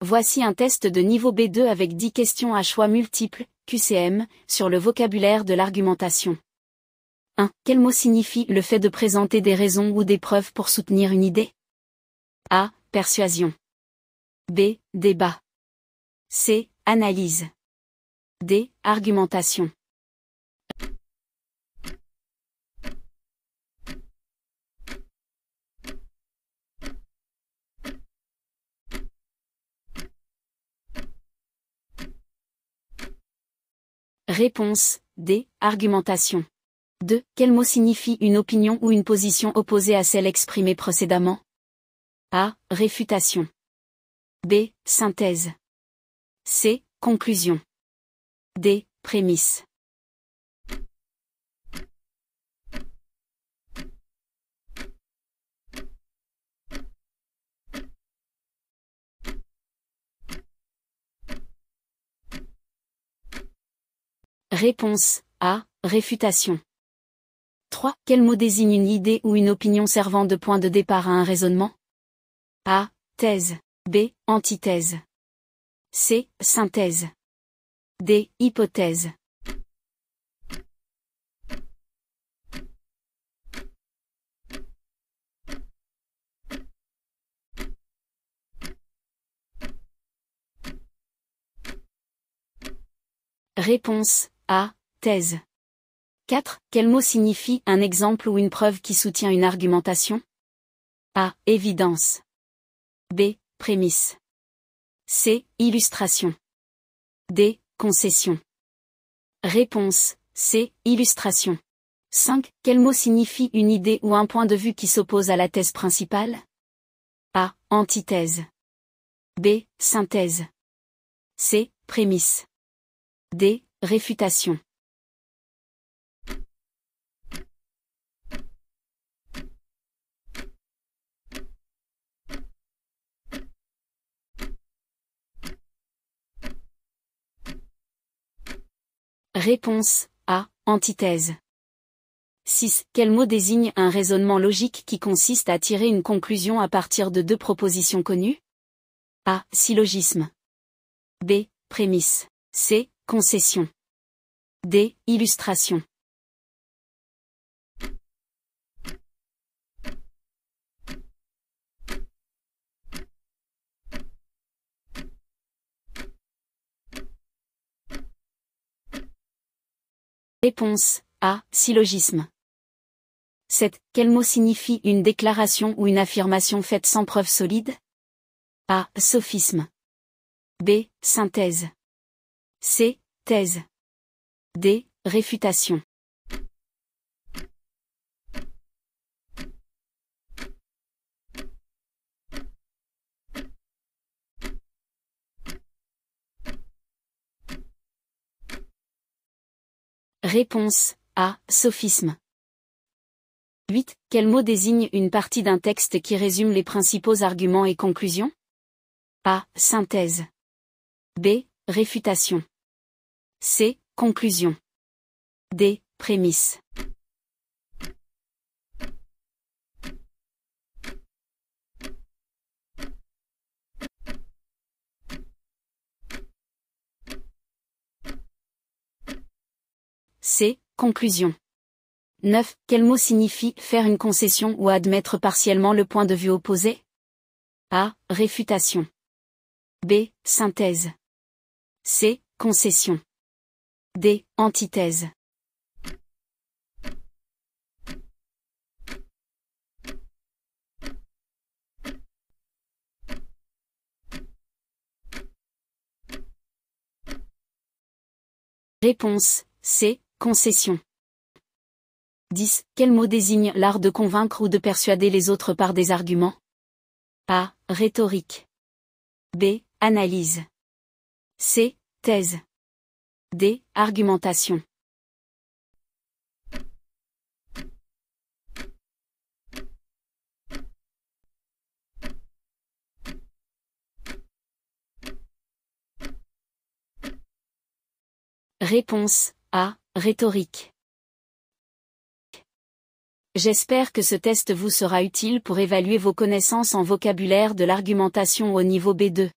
Voici un test de niveau B2 avec 10 questions à choix multiples, QCM, sur le vocabulaire de l'argumentation. 1. Quel mot signifie le fait de présenter des raisons ou des preuves pour soutenir une idée A. Persuasion. B. Débat. C. Analyse. D. Argumentation. Réponse D. Argumentation. 2. Quel mot signifie une opinion ou une position opposée à celle exprimée précédemment A. Réfutation. B. Synthèse. C. Conclusion. D. Prémisse. Réponse A. Réfutation. 3. Quel mot désigne une idée ou une opinion servant de point de départ à un raisonnement A. Thèse. B. Antithèse. C. Synthèse. D. Hypothèse. Réponse a. Thèse. 4. Quel mot signifie un exemple ou une preuve qui soutient une argumentation A. Évidence. B. Prémisse. C. Illustration. D. Concession. Réponse. C. Illustration. 5. Quel mot signifie une idée ou un point de vue qui s'oppose à la thèse principale A. Antithèse. B. Synthèse. C. Prémisse. D. Réfutation Réponse A. Antithèse. 6. Quel mot désigne un raisonnement logique qui consiste à tirer une conclusion à partir de deux propositions connues A. Syllogisme. B. Prémisse. C. Concession. D. Illustration. Réponse A. Syllogisme. 7. Quel mot signifie une déclaration ou une affirmation faite sans preuve solide A. Sophisme. B. Synthèse. C. Thèse. D. Réfutation. Réponse A. Sophisme. 8. Quel mot désigne une partie d'un texte qui résume les principaux arguments et conclusions A. Synthèse. B. Réfutation. C. Conclusion. D. Prémisse. C. Conclusion. 9. Quel mot signifie faire une concession ou admettre partiellement le point de vue opposé A. Réfutation. B. Synthèse. C. Concession. D. Antithèse. Réponse C. Concession. 10. Quel mot désigne l'art de convaincre ou de persuader les autres par des arguments A. Rhétorique. B. Analyse. C. Thèse. D. Argumentation. Réponse A. Rhétorique. J'espère que ce test vous sera utile pour évaluer vos connaissances en vocabulaire de l'argumentation au niveau B2.